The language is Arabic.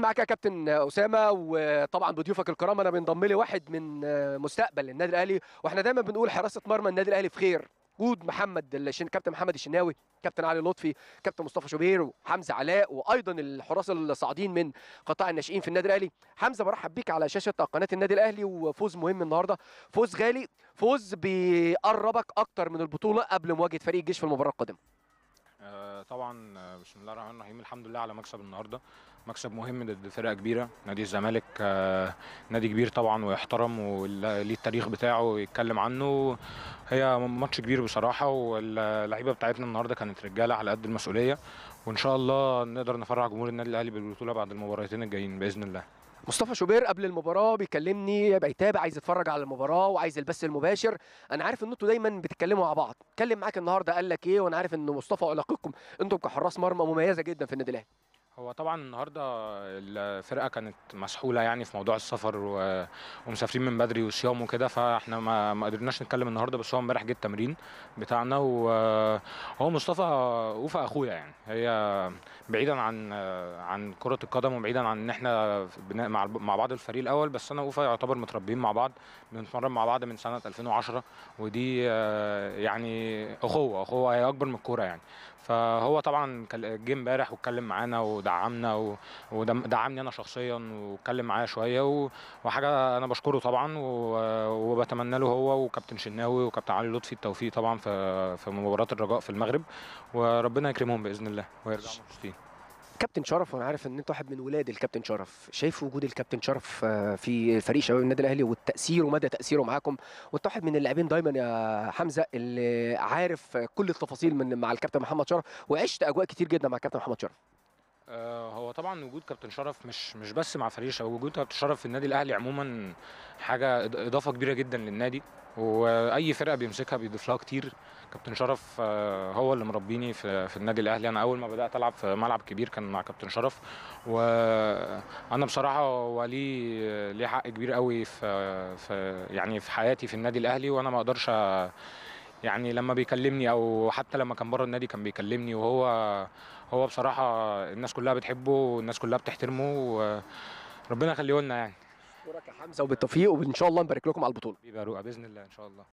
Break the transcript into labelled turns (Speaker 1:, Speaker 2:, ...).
Speaker 1: معاك يا كابتن اسامه وطبعا بضيوفك الكرام انا بنضم لي واحد من مستقبل النادي الاهلي واحنا دايما بنقول حراسه مرمى النادي الاهلي في خير وجود محمد الشن... كابتن محمد الشناوي كابتن علي لطفي كابتن مصطفى شوبير وحمزه علاء وايضا الحراس الصاعدين من قطاع الناشئين في النادي الاهلي حمزه برحب بيك على شاشه قناه النادي الاهلي وفوز مهم النهارده فوز غالي فوز بيقربك اكتر من البطوله قبل مواجهه فريق الجيش في المباراه القادمه
Speaker 2: آه، طبعا آه، بسم الله الرحمن الرحيم الحمد لله على مكسب النهارده مكسب مهم ضد فرقه كبيره نادي الزمالك آه، نادي كبير طبعا ويحترم وليه التاريخ بتاعه ويتكلم عنه هي ماتش كبير بصراحه واللعيبه بتاعتنا النهارده كانت رجاله على قد المسؤوليه وان شاء الله نقدر نفرع جمهور النادي الاهلي بالبطوله بعد المباراتين الجايين باذن الله
Speaker 1: مصطفى شوبير قبل المباراه بيكلمني بيتابع عايز يتفرج على المباراه وعايز البث المباشر انا عارف ان انتوا دايما بتتكلموا مع بعض اتكلم معاك النهارده قال لك ايه وانا عارف ان مصطفى علاقتكم انتم كحراس مرمى مميزه جدا في النادي الاهلي
Speaker 2: هو طبعا النهارده الفرقه كانت مسحوله يعني في موضوع السفر و... ومسافرين من بدري وصيام وكده فاحنا ما, ما قدرناش نتكلم النهارده بس هو امبارح جه التمرين بتاعنا وهو مصطفى وفا اخويا يعني هي بعيدا عن عن كره القدم وبعيدا عن ان احنا مع مع بعض الفريق الاول بس انا وفا يعتبر متربيين مع بعض بنتمرن مع بعض من سنه 2010 ودي يعني اخوه اخوه هي اكبر من الكوره يعني فهو طبعا جه امبارح واتكلم معانا ودعمنا و... ودعمني انا شخصيا واتكلم معايا شويه و... وحاجه انا بشكره طبعا و... وبتمنى له هو وكابتن شناوي وكابتن علي لطفي التوفيق طبعا في في مباراه الرجاء في المغرب وربنا يكرمهم باذن الله ويرجعوا مبسوطين
Speaker 1: كابتن شرف وانا عارف ان انت واحد من ولاد الكابتن شرف شايف وجود الكابتن شرف آه، في فريق شباب النادي الاهلي والتاثير ومدى تاثيره معاكم وانت واحد من اللاعبين دايما يا حمزه اللي عارف كل التفاصيل من مع الكابتن محمد شرف وعشت اجواء كتير جدا مع الكابتن محمد شرف
Speaker 2: آه، هو طبعا وجود كابتن شرف مش مش بس مع فريشة او وجود كابتن شرف في النادي الاهلي عموما حاجه اضافه كبيره جدا للنادي واي فرقه بيمسكها بيضيف لها كتير كابتن شرف آه، هو اللي مربيني في, في النادي الاهلي انا اول ما بدات العب في ملعب كبير كان مع كابتن شرف وانا بصراحه هو ليه ليه حق كبير قوي في, في يعني في حياتي في النادي الاهلي وانا ما اقدرش يعني لما بيكلمني او حتى لما كان بره النادي كان بيكلمني وهو هو بصراحه الناس كلها بتحبه والناس كلها بتحترمه وربنا يخليه لنا يعني
Speaker 1: اشكرك يا حمزه وبالتوفيق
Speaker 2: وان شاء الله نبارك لكم على البطوله رؤى باذن الله ان شاء الله